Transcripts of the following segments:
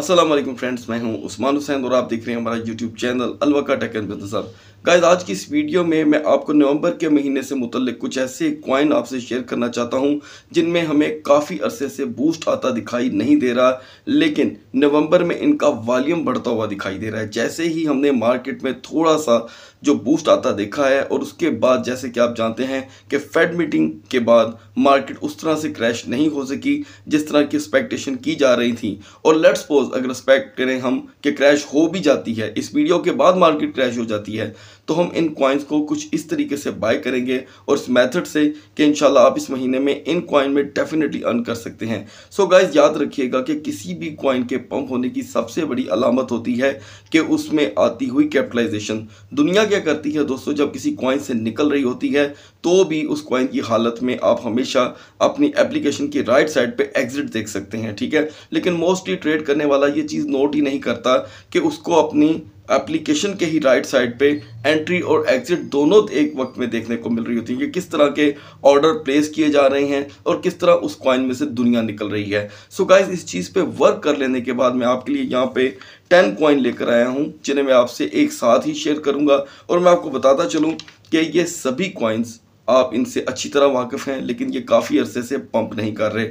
Aslam friends मैं हूं उस्मान हुसैन और आप देख रहे हैं हमारा यूट्यूब चैनल अलवका tech and business hub guys आज की इस वीडियो में मैं आपको नवंबर के महीने से मुतल कुछ ऐसे कॉइन आपसे शेयर करना चाहता हूं जिनमें हमें काफ़ी अरसे से बूस्ट आता दिखाई नहीं दे रहा लेकिन नवंबर में इनका वॉल्यूम बढ़ता हुआ दिखाई दे रहा है जैसे ही हमने मार्केट में थोड़ा सा जो बूस्ट आता देखा है और उसके बाद जैसे कि आप जानते हैं कि फेड मीटिंग के बाद मार्केट उस तरह से क्रैश नहीं हो सकी जिस तरह की एक्सपेक्टेशन की जा रही थी और लेट्स पोज अगर एक्सपेक्ट करें हम कि क्रैश हो भी जाती है इस वीडियो के बाद मार्केट क्रैश हो जाती है तो हम इन कॉइन्स को कुछ इस तरीके से बाय करेंगे और इस मेथड से कि इंशाल्लाह आप इस महीने में इन कॉइन में डेफिनेटली अर्न कर सकते हैं सो so गाइज याद रखिएगा कि किसी भी कॉइन के पंप होने की सबसे बड़ी अलामत होती है कि उसमें आती हुई कैपिटलाइजेशन दुनिया क्या करती है दोस्तों जब किसी कॉइन से निकल रही होती है तो भी उस कॉइन की हालत में आप हमेशा अपनी एप्लीकेशन की राइट साइड पर एग्जिट देख सकते हैं ठीक है लेकिन मोस्टली ट्रेड करने वाला वाला ये चीज़ नोट ही नहीं करता कि उसको अपनी एप्लीकेशन के ही राइट साइड पे एंट्री और एग्जिट दोनों एक वक्त में देखने को मिल रही होती है कि किस तरह के ऑर्डर प्लेस किए जा रहे हैं और किस तरह उस कॉइन में से दुनिया निकल रही है सो so गाइज इस चीज़ पे वर्क कर लेने के बाद मैं आपके लिए यहाँ पे टेन कॉइन लेकर आया हूँ जिन्हें मैं आपसे एक साथ ही शेयर करूँगा और मैं आपको बताता चलूँ कि ये सभी कॉइन्स आप इनसे अच्छी तरह वाकिफ़ हैं लेकिन ये काफ़ी अरसे से पंप नहीं कर रहे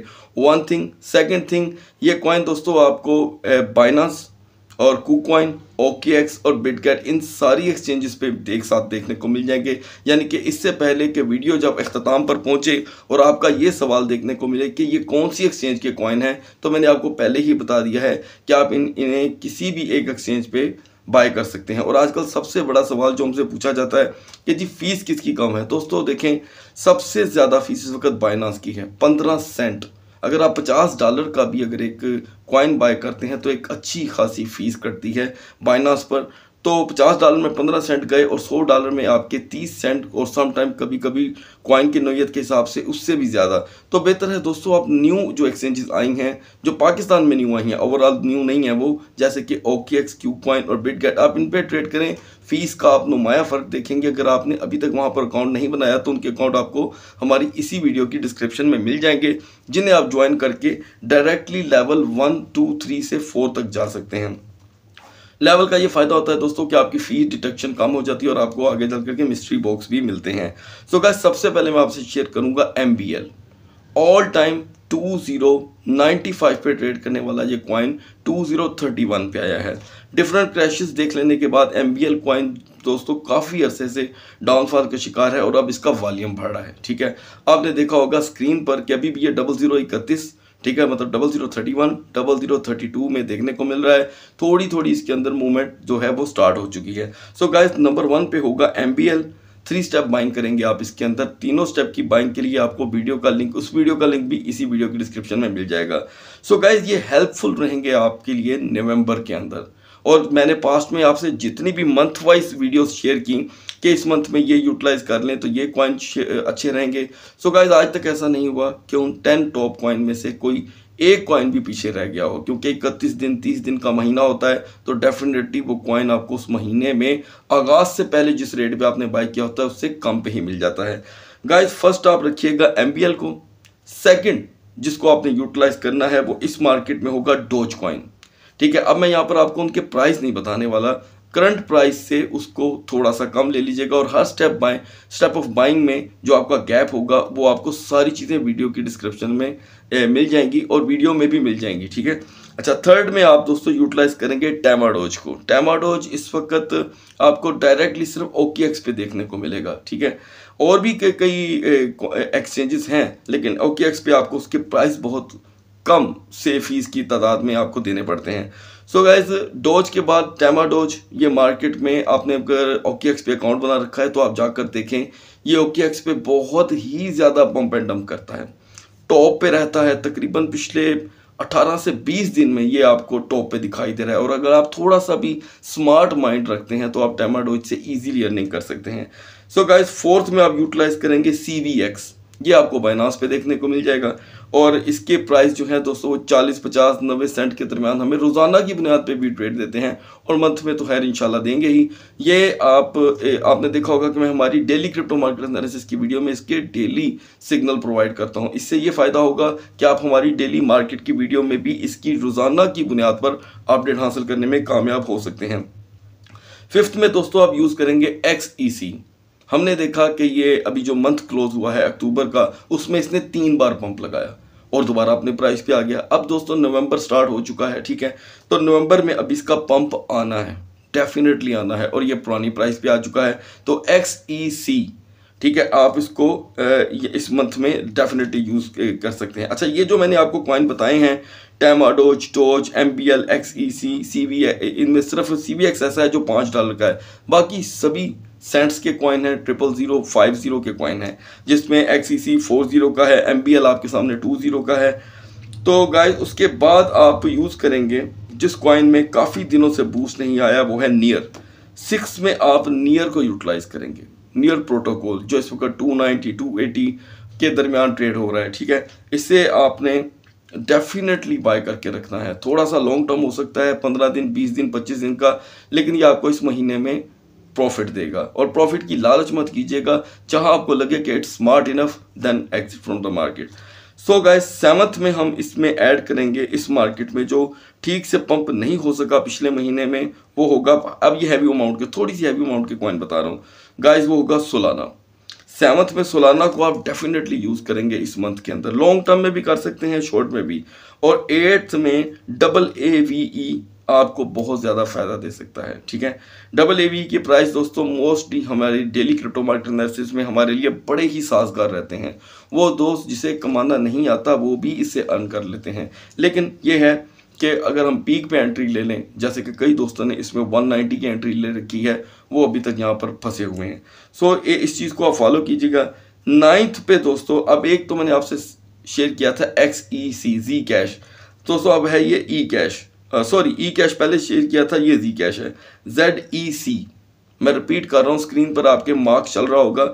वन थिंग सेकंड थिंग ये कॉइन दोस्तों आपको बाइनास और कुकॉइन ओके एक्स और बिटकैट इन सारी एक्सचेंजेस पे एक साथ देखने को मिल जाएंगे यानी कि इससे पहले कि वीडियो जब अख्ताम पर पहुंचे और आपका ये सवाल देखने को मिले कि ये कौन सी एक्सचेंज के कॉइन हैं तो मैंने आपको पहले ही बता दिया है कि आप इन इन्हें किसी भी एक एक्सचेंज पे बाय कर सकते हैं और आजकल सबसे बड़ा सवाल जो हमसे पूछा जाता है कि जी फीस किसकी कम है दोस्तों देखें सबसे ज़्यादा फीस इस वक्त बायनास की है पंद्रह सेंट अगर आप पचास डॉलर का भी अगर एक कॉइन बाय करते हैं तो एक अच्छी खासी फीस कटती है बायनास पर तो 50 डॉलर में 15 सेंट गए और 100 डॉलर में आपके 30 सेंट और सम टाइम कभी कभी कॉइन की नोयत के हिसाब से उससे भी ज़्यादा तो बेहतर है दोस्तों आप न्यू जो एक्सचेंजेस आई हैं जो पाकिस्तान में न्यू आई हैं ओवरऑल न्यू नहीं है वो जैसे कि ओके एक्स क्यू कॉइन और बिटगेट आप इन पर ट्रेड करें फीस का आप नुमाया फ़र्क देखेंगे अगर आपने अभी तक वहाँ पर अकाउंट नहीं बनाया तो उनके अकाउंट आपको हमारी इसी वीडियो की डिस्क्रिप्शन में मिल जाएंगे जिन्हें आप ज्वाइन करके directly level one two three से फोर तक जा सकते हैं लेवल का ये फ़ायदा होता है दोस्तों कि आपकी फीस डिटेक्शन कम हो जाती है और आपको आगे चल करके मिस्ट्री बॉक्स भी मिलते हैं सो so, गाय सबसे पहले मैं आपसे शेयर करूँगा M all time two zero ninety five पे ट्रेड करने वाला ये coin two zero thirty one पे आया है डिफरेंट क्रैशेस देख लेने के बाद एम बी एल कॉइन दोस्तों काफ़ी अरसे से डाउनफॉल का शिकार है और अब इसका वॉल्यूम बढ़ रहा है ठीक है आपने देखा होगा स्क्रीन पर कि अभी भी ये डबल जीरो इकतीस ठीक है मतलब double zero thirty one double zero thirty two में देखने को मिल रहा है थोड़ी थोड़ी इसके अंदर मूवमेंट जो है वो स्टार्ट हो चुकी है सो गाइस नंबर वन पे होगा M B L three step buying करेंगे आप इसके अंदर तीनों स्टेप की बाइंग के लिए आपको वीडियो का लिंक उस वीडियो का लिंक भी इसी वीडियो की डिस्क्रिप्शन में मिल जाएगा सो so गाइज ये हेल्पफुल रहेंगे आपके लिए नवंबर के अंदर और मैंने पास्ट में आपसे जितनी भी मंथ वाइज वीडियोस शेयर की कि इस मंथ में ये यूटिलाइज कर लें तो ये कॉइन अच्छे रहेंगे सो so गाइज आज तक ऐसा नहीं हुआ कि उन टेन टॉप कॉइन में से कोई एक कॉइन भी पीछे रह गया हो क्योंकि इकतीस दिन तीस दिन का महीना होता है तो डेफिनेटली वो कॉइन आपको उस महीने में आगाज से पहले जिस रेट पे आपने बाई किया होता है उससे कम पे ही मिल जाता है गाइज फर्स्ट आप रखिएगा एम को सेकेंड जिसको आपने यूटिलाइज करना है वो इस मार्केट में होगा डोज कॉइन ठीक है अब मैं यहाँ पर आपको उनके प्राइस नहीं बताने वाला करंट प्राइस से उसको थोड़ा सा कम ले लीजिएगा और हर step by step of buying में जो आपका गैप होगा वो आपको सारी चीज़ें वीडियो की डिस्क्रिप्शन में ए, मिल जाएंगी और वीडियो में भी मिल जाएंगी ठीक है अच्छा थर्ड में आप दोस्तों यूटिलाइज करेंगे टैमाडोज को टैमाडोज इस वक्त आपको डायरेक्टली सिर्फ ओके एक्स पे देखने को मिलेगा ठीक है और भी कई एक्सचेंजेस हैं लेकिन ओके एक्स पे आपको उसके प्राइस बहुत कम से फीस की तादाद में आपको देने पड़ते हैं सो गाइज़ डोज के बाद टैमा डोज ये मार्केट में आपने अगर ओके एक्स पे अकाउंट बना रखा है तो आप जाकर देखें ये ओके एक्स पे बहुत ही ज़्यादा पम्प एंड डम्प करता है टॉप पे रहता है तकरीबन पिछले 18 से 20 दिन में ये आपको टॉप पे दिखाई दे रहा है और अगर आप थोड़ा सा भी स्मार्ट माइंड रखते हैं तो आप टैमा डोज से ईजिली अर्निंग कर सकते हैं सो गाइज फोर्थ में आप यूटिलाइज करेंगे सी ये आपको बाइनास पे देखने को मिल जाएगा और इसके प्राइस जो है दोस्तों वो चालीस पचास नब्बे सेंट के दरमियान हमें रोज़ाना की बुनियाद पे भी ट्रेड देते हैं और मंथ में तो खैर इंशाल्लाह देंगे ही ये आप आपने देखा होगा कि मैं हमारी डेली क्रिप्टो मार्केट एनालिसिस की वीडियो में इसके डेली सिग्नल प्रोवाइड करता हूँ इससे ये फ़ायदा होगा कि आप हमारी डेली मार्केट की वीडियो में भी इसकी रोज़ाना की बुनियाद पर अपडेट हासिल करने में कामयाब हो सकते हैं फिफ्थ में दोस्तों आप यूज़ करेंगे एक्स ई सी हमने देखा कि ये अभी जो मंथ क्लोज हुआ है अक्टूबर का उसमें इसने तीन बार पंप लगाया और दोबारा अपने प्राइस पे आ गया अब दोस्तों नवंबर स्टार्ट हो चुका है ठीक है तो नवंबर में अब इसका पंप आना है डेफिनेटली आना है और ये पुरानी प्राइस पे आ चुका है तो एक्स ई सी ठीक है आप इसको इस मंथ में डेफिनेटली यूज़ कर सकते हैं अच्छा ये जो मैंने आपको कॉइन बताए हैं Tamadoge doge M B L X E C C V इनमें सिर्फ सी वी एक्स ऐसा है जो पाँच डॉलर का है बाकी सभी सेंट्स के कॉइन हैं ट्रिपल ज़ीरो फाइव ज़ीरो के कॉइन हैं जिसमें X E C four zero का है एम बी एल आपके सामने टू ज़ीरो का है तो गाय उसके बाद आप यूज़ करेंगे जिस कॉइन में काफ़ी दिनों से बूस्ट नहीं आया वो है नियर सिक्स में आप नियर को यूटिलाइज़ करेंगे नियर प्रोटोकॉल जो इस वक्त 290 280 के दरमियान ट्रेड हो रहा है ठीक है इसे आपने डेफिनेटली बाय करके रखना है थोड़ा सा लॉन्ग टर्म हो सकता है पंद्रह दिन बीस दिन पच्चीस दिन का लेकिन ये आपको इस महीने में प्रॉफिट देगा और प्रॉफिट की लालच मत कीजिएगा जहां आपको लगे कि it's smart enough then exit from the market so so seventh में हम इसमें ऐड करेंगे इस मार्केट में जो ठीक से पंप नहीं हो सका पिछले महीने में वो होगा अब ये हैवी अमाउंट के थोड़ी सी हैवी अमाउंट के कॉइन बता रहा हूँ गाइज वो होगा सोलाना सेवन्थ में सोलाना को आप डेफिनेटली यूज़ करेंगे इस मंथ के अंदर लॉन्ग टर्म में भी कर सकते हैं शॉर्ट में भी और एट्थ में डबल ए वी ई आपको बहुत ज़्यादा फायदा दे सकता है ठीक है डबल ए वी के प्राइस दोस्तों मोस्टली हमारे डेली क्रिप्टो मार्केट एनालिसिस में हमारे लिए बड़े ही साजगार रहते हैं वो दोस्त जिसे कमाना नहीं आता वो भी इसे अर्न कर लेते हैं लेकिन ये है कि अगर हम पीक पे एंट्री ले लें जैसे कि कई दोस्तों ने इसमें वन नाइन्टी की एंट्री ले रखी है वो अभी तक यहाँ पर फंसे हुए हैं सो ये इस चीज़ को आप फॉलो कीजिएगा नाइन्थ पे दोस्तों अब एक तो मैंने आपसे शेयर किया था एक्स ई सी जी कैश दोस्तों अब है ये E e cash sorry E cash पहले शेयर किया था ये जी कैश है जेड ई सी मैं रिपीट कर रहा हूँ स्क्रीन पर आपके मार्क्स चल रहा होगा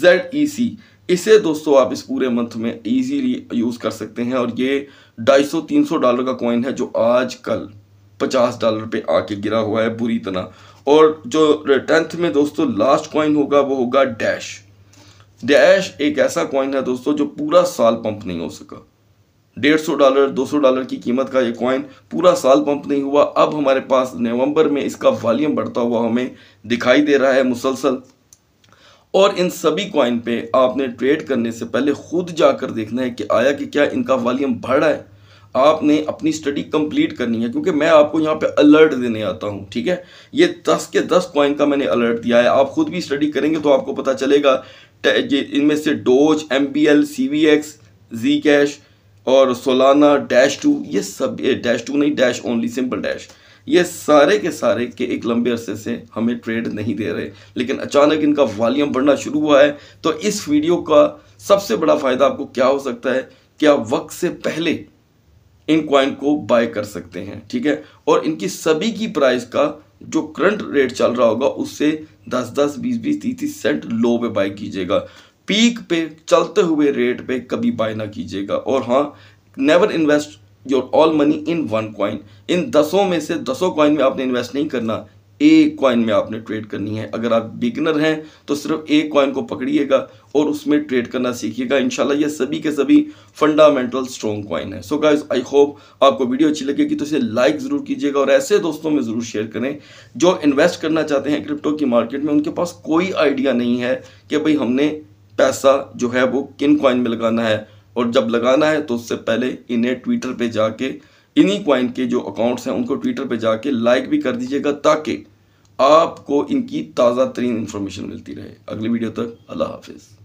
जेड ई सी इसे दोस्तों आप इस पूरे मंथ में इजीली यूज़ कर सकते हैं और ये 250-300 डॉलर का कॉइन है जो आज कल 50 डॉलर पे आके गिरा हुआ है बुरी तरह और जो टेंथ में दोस्तों लास्ट कॉइन होगा वो होगा डैश डैश एक ऐसा कॉइन है दोस्तों जो पूरा साल पंप नहीं हो सका डेढ़ सौ डॉलर दो सौ डॉलर की कीमत का ये कॉइन पूरा साल पंप नहीं हुआ अब हमारे पास नवंबर में इसका वॉल्यूम बढ़ता हुआ हमें दिखाई दे रहा है मुसलसल और इन सभी कॉइन पे आपने ट्रेड करने से पहले खुद जाकर देखना है कि आया कि क्या इनका वॉल्यूम बढ़ रहा है आपने अपनी स्टडी कंप्लीट करनी है क्योंकि मैं आपको यहाँ पे अलर्ट देने आता हूँ ठीक है ये दस के दस कॉइन का मैंने अलर्ट दिया है आप खुद भी स्टडी करेंगे तो आपको पता चलेगा इनमें से Doge M B L C V X G cash और सोलाना डैश टू ये सब डैश टू नहीं डैश ओनली सिंपल डैश ये सारे के सारे के एक लंबे अरसे से हमें ट्रेड नहीं दे रहे लेकिन अचानक इनका वॉल्यूम बढ़ना शुरू हुआ है तो इस वीडियो का सबसे बड़ा फ़ायदा आपको क्या हो सकता है कि आप वक्त से पहले इन क्वाइन को बाय कर सकते हैं ठीक है और इनकी सभी की प्राइस का जो करंट रेट चल रहा होगा उससे 10 10 20 20 30 सेंट लो पे बाय कीजिएगा पीक पे चलते हुए रेट पे कभी बाय ना कीजिएगा और हाँ never invest your all money in one coin इन दसों में से दसों कॉइन में आपने इन्वेस्ट नहीं करना एक कॉइन में आपने ट्रेड करनी है अगर आप बिगनर हैं तो सिर्फ एक कॉइन को पकड़िएगा और उसमें ट्रेड करना सीखिएगा इंशाल्लाह ये सभी के सभी फंडामेंटल स्ट्रॉन्ग कॉइन है सो गाइस आई होप आपको वीडियो अच्छी लगेगी तो इसे लाइक ज़रूर कीजिएगा और ऐसे दोस्तों में ज़रूर शेयर करें जो इन्वेस्ट करना चाहते हैं क्रिप्टो की मार्केट में उनके पास कोई आइडिया नहीं है कि भाई हमने पैसा जो है वो किन कॉइन में लगाना है और जब लगाना है तो उससे पहले इन्हें ट्विटर पे जाके इन्हीं कॉइन के जो अकाउंट्स हैं उनको ट्विटर पे जाके लाइक भी कर दीजिएगा ताकि आपको इनकी ताज़ा तरीन इन्फॉर्मेशन मिलती रहे अगली वीडियो तक अल्लाह हाफिज़